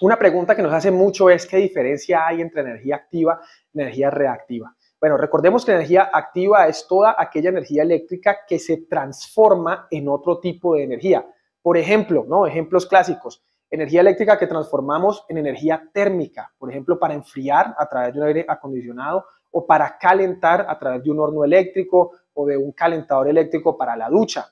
Una pregunta que nos hace mucho es qué diferencia hay entre energía activa y energía reactiva. Bueno, recordemos que energía activa es toda aquella energía eléctrica que se transforma en otro tipo de energía. Por ejemplo, ¿no? Ejemplos clásicos. Energía eléctrica que transformamos en energía térmica, por ejemplo, para enfriar a través de un aire acondicionado o para calentar a través de un horno eléctrico o de un calentador eléctrico para la ducha.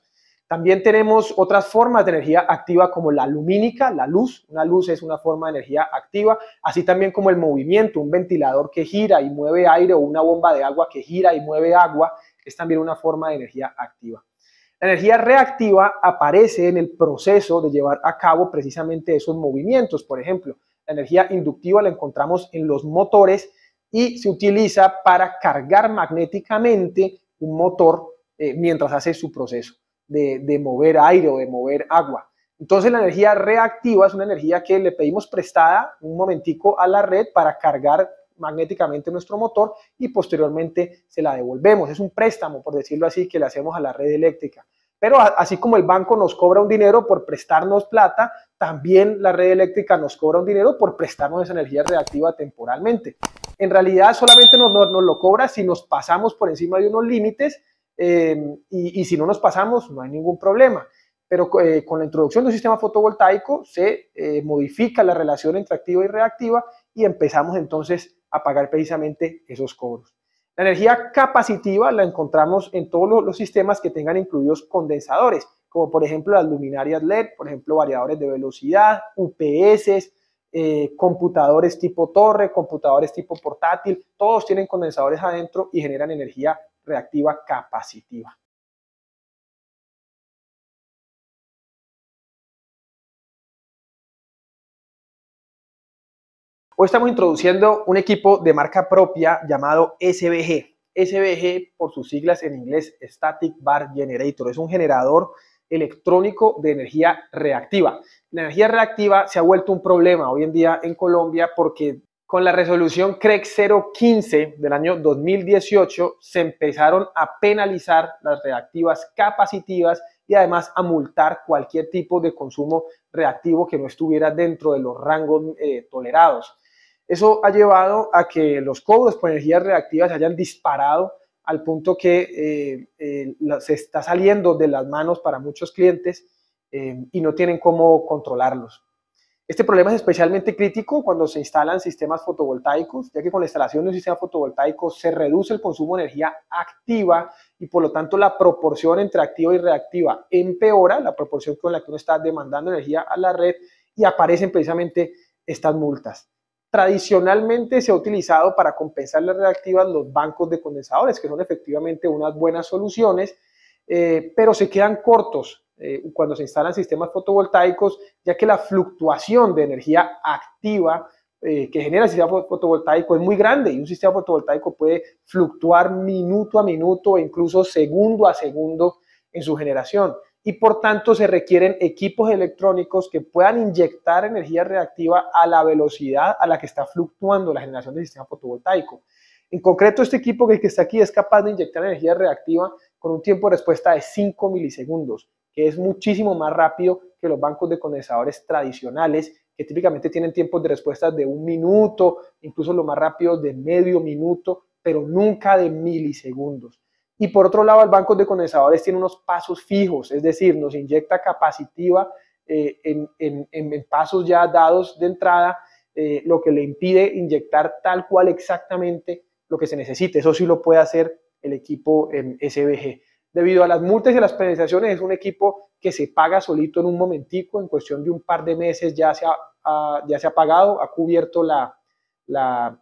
También tenemos otras formas de energía activa como la lumínica, la luz. Una luz es una forma de energía activa, así también como el movimiento, un ventilador que gira y mueve aire o una bomba de agua que gira y mueve agua, es también una forma de energía activa. La energía reactiva aparece en el proceso de llevar a cabo precisamente esos movimientos. Por ejemplo, la energía inductiva la encontramos en los motores y se utiliza para cargar magnéticamente un motor eh, mientras hace su proceso de, mover aire o de mover agua. Entonces la energía reactiva es una energía que le pedimos prestada un momentico a la red para cargar magnéticamente nuestro motor y posteriormente se la devolvemos. Es un préstamo, por decirlo así, que le hacemos a la red eléctrica. Pero así como el banco nos cobra un dinero por prestarnos plata, también la red eléctrica nos cobra un dinero por prestarnos esa energía reactiva temporalmente. En realidad solamente nos lo cobra si nos pasamos por encima de unos límites Em, y, si no nos pasamos, no hay ningún problema. Pero eh, con la introducción del sistema fotovoltaico se eh, modifica la relación entre activa y reactiva y empezamos entonces a pagar precisamente esos cobros. La energía capacitiva la encontramos en todos los, sistemas que tengan incluidos condensadores, como por ejemplo las luminarias LED, por ejemplo variadores de velocidad, UPS, eh, computadores tipo torre, computadores tipo portátil, todos tienen condensadores adentro y generan energía reactiva capacitiva. Hoy estamos introduciendo un equipo de marca propia llamado SBG. SBG, por sus siglas en inglés, Static Bar Generator, es un generador electrónico de energía reactiva. La energía reactiva se ha vuelto un problema hoy en día en Colombia porque con la resolución CREC 015 e del año 2018 se empezaron a penalizar las reactivas capacitivas y además a multar cualquier tipo de consumo reactivo que no estuviera dentro de los rangos eh, tolerados. Eso ha llevado a que los cobros por energías reactivas hayan disparado al punto que eh, se está saliendo de las manos para muchos clientes eh, y no tienen cómo controlarlos. Este problema es especialmente crítico cuando se instalan sistemas fotovoltaicos, ya que con la instalación de un sistema fotovoltaico se reduce el consumo de energía activa y por lo tanto la proporción entre activa y reactiva empeora, la proporción con la que uno está demandando energía a la red y aparecen precisamente estas multas. Tradicionalmente se ha utilizado para compensar las reactivas los bancos de condensadores, que son efectivamente unas buenas soluciones, eh, pero se quedan cortos eh, cuando se instalan sistemas fotovoltaicos, ya que la fluctuación de energía activa eh, que genera el sistema fotovoltaico es muy grande y un sistema fotovoltaico puede fluctuar minuto a minuto e incluso segundo a segundo en su generación. Y por tanto se requieren equipos electrónicos que puedan inyectar energía reactiva a la velocidad a la que está fluctuando la generación del sistema fotovoltaico. En concreto, este equipo que está aquí es capaz de inyectar energía reactiva con un tiempo de respuesta de 5 milisegundos que es muchísimo más rápido que los bancos de condensadores tradicionales, que típicamente tienen tiempos de respuesta de un minuto, incluso lo más rápido de medio minuto, pero nunca de milisegundos. Y por otro lado, el banco de condensadores tiene unos pasos fijos, es decir, nos inyecta capacitiva eh, en, pasos ya dados de entrada, eh, lo que le impide inyectar tal cual exactamente lo que se necesite. Eso sí lo puede hacer el equipo SBG. Debido a las multas y las penalizaciones, es un equipo que se paga solito en un momentico, en cuestión de un par de meses ya se ha, ya se ha pagado, ha cubierto la, la,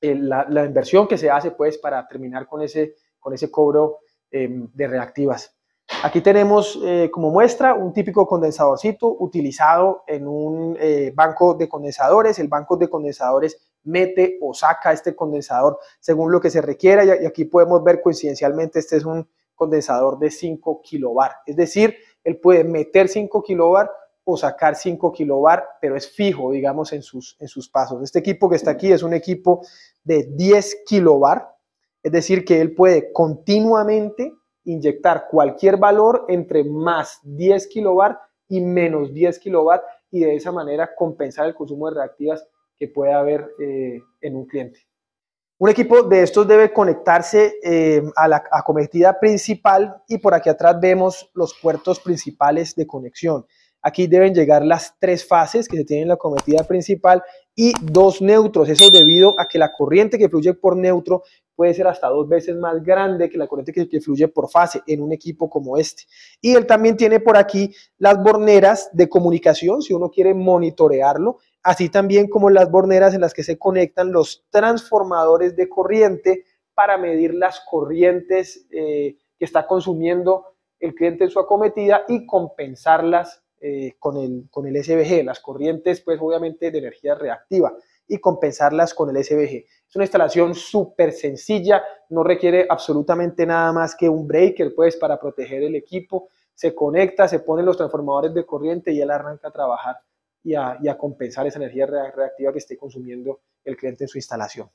la, inversión que se hace pues, para terminar con ese, con ese cobro em, de reactivas. Aquí tenemos eh, como muestra un típico condensadorcito utilizado en un eh, banco de condensadores. El banco de condensadores mete o saca este condensador según lo que se requiera y, aquí podemos ver coincidencialmente este es un condensador de 5 kilobar. Es decir, él puede meter 5 kilobar o sacar 5 kilobar, pero es fijo, digamos, en sus, en sus pasos. Este equipo que está aquí es un equipo de 10 kilobar, es decir, que él puede continuamente inyectar cualquier valor entre más 10 kilobar y menos 10 kilobar y de esa manera compensar el consumo de reactivas que puede haber eh, en un cliente. Un equipo de estos debe conectarse eh, a la acometida principal y por aquí atrás vemos los puertos principales de conexión. Aquí deben llegar las tres fases que se tienen en la acometida principal y dos neutros. Eso debido a que la corriente que fluye por neutro puede ser hasta dos veces más grande que la corriente que, que, fluye por fase en un equipo como este. Y él también tiene por aquí las borneras de comunicación, si uno quiere monitorearlo así también como las borneras en las que se conectan los transformadores de corriente para medir las corrientes eh, que está consumiendo el cliente en su acometida y compensarlas eh, con, el, con el SBG, las corrientes pues obviamente de energía reactiva y compensarlas con el SBG. Es una instalación súper sencilla, no requiere absolutamente nada más que un breaker pues para proteger el equipo, se conecta, se ponen los transformadores de corriente y él arranca a trabajar y a, compensar esa energía reactiva que esté consumiendo el cliente en su instalación.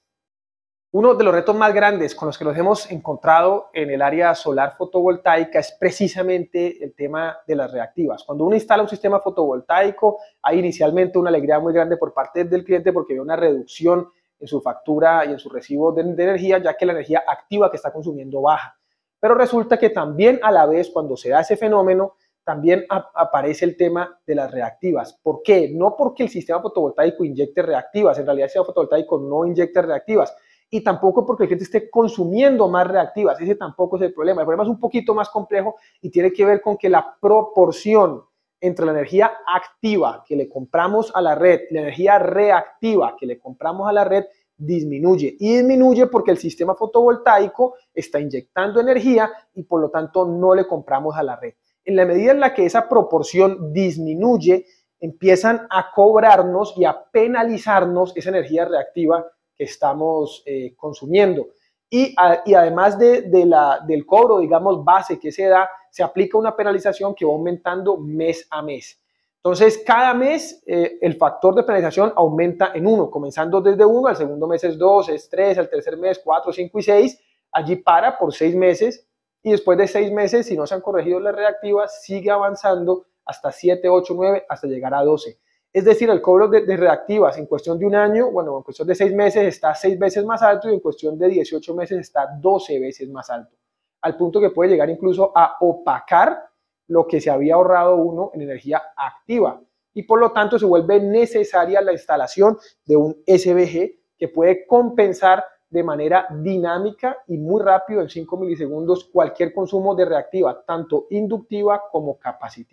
Uno de los retos más grandes con los que nos hemos encontrado en el área solar fotovoltaica es precisamente el tema de las reactivas. Cuando uno instala un sistema fotovoltaico, hay inicialmente una alegría muy grande por parte del cliente porque ve una reducción en su factura y en su recibo de energía, ya que la energía activa que está consumiendo baja. Pero resulta que también a la vez, cuando se da ese fenómeno, también aparece el tema de las reactivas. ¿Por qué? No porque el sistema fotovoltaico inyecte reactivas, en realidad el sistema fotovoltaico no inyecta reactivas, y tampoco porque el cliente esté consumiendo más reactivas, ese tampoco es el problema. El problema es un poquito más complejo y tiene que ver con que la proporción entre la energía activa que le compramos a la red y la energía reactiva que le compramos a la red disminuye. Y disminuye porque el sistema fotovoltaico está inyectando energía y por lo tanto no le compramos a la red en la medida en la que esa proporción disminuye, empiezan a cobrarnos y a penalizarnos esa energía reactiva que estamos eh, consumiendo. Y, además de, la, del cobro, digamos, base que se da, se aplica una penalización que va aumentando mes a mes. Entonces, cada mes eh, el factor de penalización aumenta en uno, comenzando desde uno, al segundo mes es dos, es tres, al tercer mes cuatro, cinco y seis, allí para por seis meses y después de seis meses, si no se han corregido las reactivas, sigue avanzando hasta 7, 8, 9, hasta llegar a 12. Es decir, el cobro de, reactivas en cuestión de un año, bueno, en cuestión de seis meses está seis veces más alto y en cuestión de 18 meses está 12 veces más alto, al punto que puede llegar incluso a opacar lo que se había ahorrado uno en energía activa. Y por lo tanto se vuelve necesaria la instalación de un SBG que puede compensar de manera dinámica y muy rápido, en 5 milisegundos, cualquier consumo de reactiva, tanto inductiva como capacitiva.